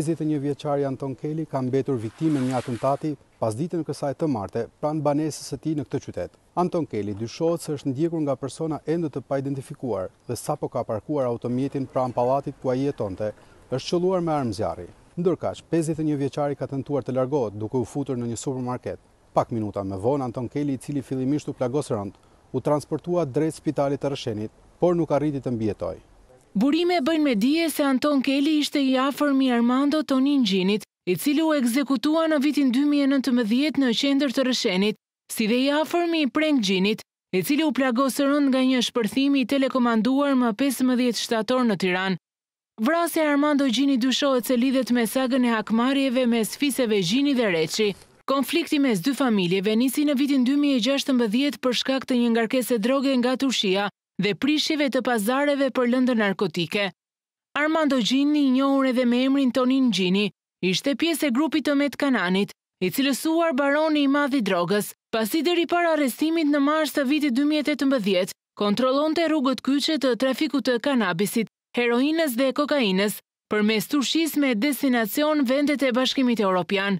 51 vjeçari Anton Keli ka mbetur viktimë një atentati pas ditë në kësaj të martë pranë banesës së tij në këtë qytet. Anton Keli dyshohet se është ndjekur nga persona ende të paidentifikuar dhe sapo ka parkuar automjetin pranë pallatit ku ai jetonte, është qëlluar me armë zjarri. Ndërkaq, 51 vjeçari ka tentuar të, të largohet duke u futur në një supermarket. Pak minuta më vonë Anton Keli, i cili fillimisht u plagos rënd, u transportua drejt spitalit të rëshenit, por nuk arriti të mbijetojë. Burime bëjnë me dije se Anton Kelly ishte i afer mi Armando Tonin Gjinit, i cili u ekzekutua në vitin 2019 në qender të rëshenit, si dhe i afer mi Prenk Gjinit, i cili u plagosërën nga një shpërthimi i telekomanduar më 15 shtator në Tiran. Vrasë e Armando Gjini dyshohet se lidhet me sagën e hakmarjeve me sfiseve Gjini dhe Reqi. Konflikti me së dy familjeve nisi në vitin 2016 për shkak të një ngarkese droge nga Tushia, dhe prishjeve të pazareve për lëndë narkotike. Armando Gjini, njohur edhe me emrin Tonin Gjini, ishte pjesë e grupit të metë Kananit, i cilësuar baroni i madhi drogës, pasi deri para arestimit në marsë të vitit 2018, kontrolon të rrugët kyqe të trafiku të kanabisit, heroines dhe kokainës, për mes të shqis me destinacion vendet e bashkimit e Europian.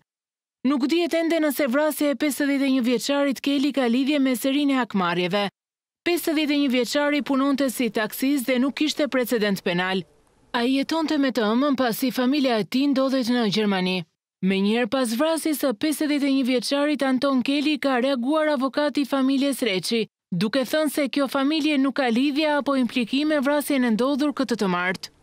Nuk dihet ende nëse vrasje e 51 vjeqarit Keli ka lidhje me serin e hakmarjeve. 51 vjeqari punon të si taksis dhe nuk ishte precedent penal. A i jeton të me të ëmën pasi familia e ti ndodhet në Gjermani. Me njerë pas vrasis së 51 vjeqarit Anton Kelly ka reaguar avokati familjes Reqi, duke thënë se kjo familje nuk ka lidhja apo implikime vrasjen e ndodhur këtë të martë.